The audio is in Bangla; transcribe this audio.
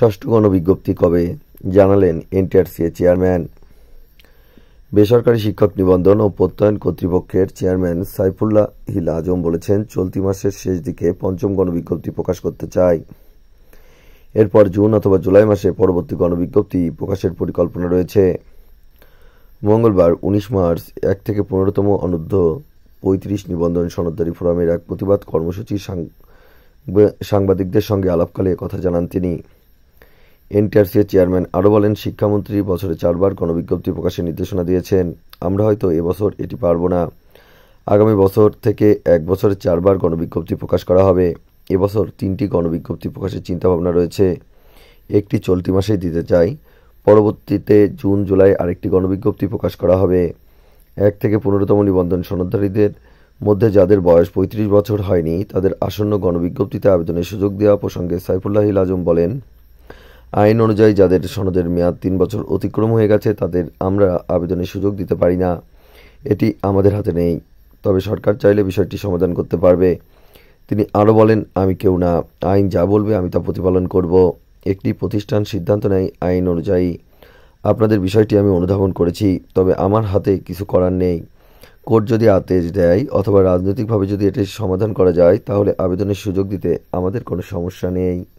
ষষ্ঠ গণবিজ্ঞপ্তি কবে জানালেন এনটিআরসিএ চেয়ারম্যান বেসরকারি শিক্ষক নিবন্ধন ও প্রত্যয়ন কর্তৃপক্ষের চেয়ারম্যান সাইফুল্লাহ হিল আজম বলেছেন চলতি মাসের শেষ দিকে পঞ্চম গণবিজ্ঞপ্তি প্রকাশ করতে চায় এরপর জুন অথবা জুলাই মাসে পরবর্তী গণবিজ্ঞপ্তি প্রকাশের পরিকল্পনা রয়েছে মঙ্গলবার উনিশ মার্চ এক থেকে পনেরোতম অনূর্ধ্ব পঁয়ত্রিশ নিবন্ধন সনদদারি ফোরামের এক প্রতিবাদ কর্মসূচি সাংবাদিকদের সঙ্গে আলাপকালে কথা জানান তিনি এনটিআরসির চেয়ারম্যান আরও বলেন শিক্ষামন্ত্রী বছরে চারবার গণবিজ্ঞপ্তি প্রকাশের নির্দেশনা দিয়েছেন আমরা হয়তো এবছর এটি পারব না আগামী বছর থেকে এক বছরে চারবার গণবিজ্ঞপ্তি প্রকাশ করা হবে এবছর তিনটি গণবিজ্ঞপ্তি প্রকাশের চিন্তাভাবনা রয়েছে একটি চলতি মাসেই দিতে চাই পরবর্তীতে জুন জুলাই আরেকটি গণবিজ্ঞপ্তি প্রকাশ করা হবে এক থেকে পনেরোতম নিবন্ধন সনদধারীদের মধ্যে যাদের বয়স পঁয়ত্রিশ বছর হয়নি তাদের আসন্ন গণবিজ্ঞপ্তিতে আবেদনের সুযোগ দেওয়া প্রসঙ্গে সাইফুল্লাহ আজম বলেন আইন অনুযায়ী যাদের সনদের মেয়াদ তিন বছর অতিক্রম হয়ে গেছে তাদের আমরা আবেদনের সুযোগ দিতে পারি না এটি আমাদের হাতে নেই তবে সরকার চাইলে বিষয়টি সমাধান করতে পারবে তিনি আরও বলেন আমি কেউ না আইন যা বলবে আমি তা প্রতিপালন করব একটি প্রতিষ্ঠান সিদ্ধান্ত নেয় আইন অনুযায়ী আপনাদের বিষয়টি আমি অনুধাবন করেছি তবে আমার হাতে কিছু করার নেই কোর্ট যদি আতেজ দেয় অথবা রাজনৈতিকভাবে যদি এটি সমাধান করা যায় তাহলে আবেদনের সুযোগ দিতে আমাদের কোনো সমস্যা নেই